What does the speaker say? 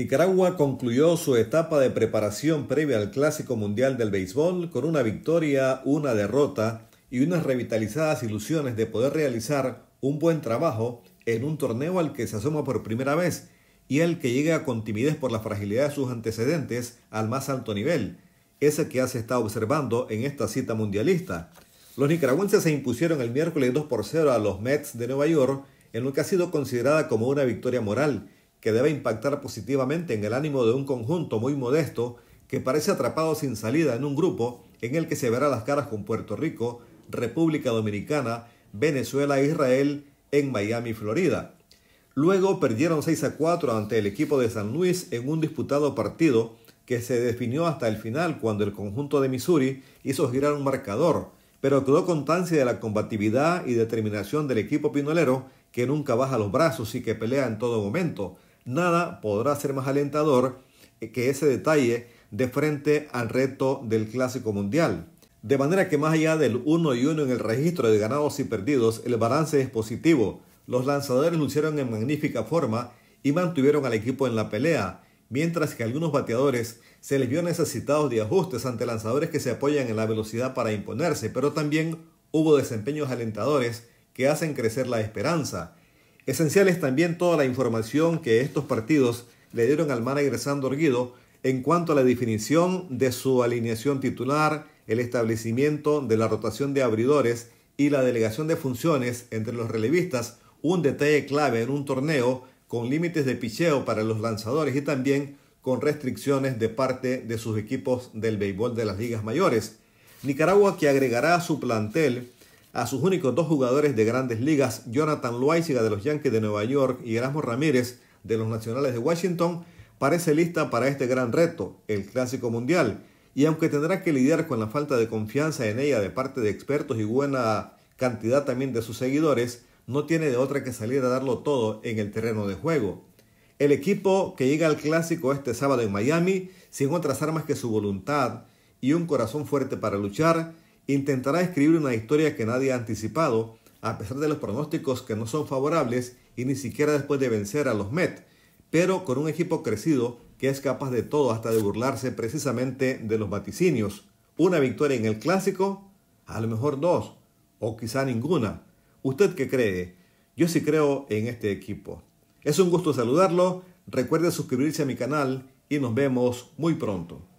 Nicaragua concluyó su etapa de preparación previa al Clásico Mundial del Béisbol con una victoria, una derrota y unas revitalizadas ilusiones de poder realizar un buen trabajo en un torneo al que se asoma por primera vez y al que llega con timidez por la fragilidad de sus antecedentes al más alto nivel, ese que ya se está observando en esta cita mundialista. Los nicaragüenses se impusieron el miércoles 2 por 0 a los Mets de Nueva York en lo que ha sido considerada como una victoria moral que debe impactar positivamente en el ánimo de un conjunto muy modesto que parece atrapado sin salida en un grupo en el que se verá las caras con Puerto Rico, República Dominicana, Venezuela e Israel en Miami, Florida. Luego perdieron 6 a 4 ante el equipo de San Luis en un disputado partido que se definió hasta el final cuando el conjunto de Missouri hizo girar un marcador, pero quedó constancia de la combatividad y determinación del equipo pinolero que nunca baja los brazos y que pelea en todo momento, nada podrá ser más alentador eh, que ese detalle de frente al reto del Clásico Mundial. De manera que más allá del 1 y 1 en el registro de ganados y perdidos, el balance es positivo. Los lanzadores lucieron en magnífica forma y mantuvieron al equipo en la pelea, mientras que algunos bateadores se les vio necesitados de ajustes ante lanzadores que se apoyan en la velocidad para imponerse, pero también hubo desempeños alentadores que hacen crecer la esperanza. Esencial es también toda la información que estos partidos le dieron al manager Sandor Guido en cuanto a la definición de su alineación titular, el establecimiento de la rotación de abridores y la delegación de funciones entre los relevistas, un detalle clave en un torneo con límites de picheo para los lanzadores y también con restricciones de parte de sus equipos del béisbol de las ligas mayores. Nicaragua que agregará a su plantel a sus únicos dos jugadores de grandes ligas, Jonathan Loaiziga de los Yankees de Nueva York y Erasmo Ramírez de los Nacionales de Washington, parece lista para este gran reto, el Clásico Mundial. Y aunque tendrá que lidiar con la falta de confianza en ella de parte de expertos y buena cantidad también de sus seguidores, no tiene de otra que salir a darlo todo en el terreno de juego. El equipo que llega al clásico este sábado en Miami, sin otras armas que su voluntad y un corazón fuerte para luchar, intentará escribir una historia que nadie ha anticipado, a pesar de los pronósticos que no son favorables y ni siquiera después de vencer a los Met, pero con un equipo crecido que es capaz de todo hasta de burlarse precisamente de los vaticinios. Una victoria en el clásico, a lo mejor dos, o quizá ninguna. ¿Usted qué cree? Yo sí creo en este equipo. Es un gusto saludarlo, recuerde suscribirse a mi canal y nos vemos muy pronto.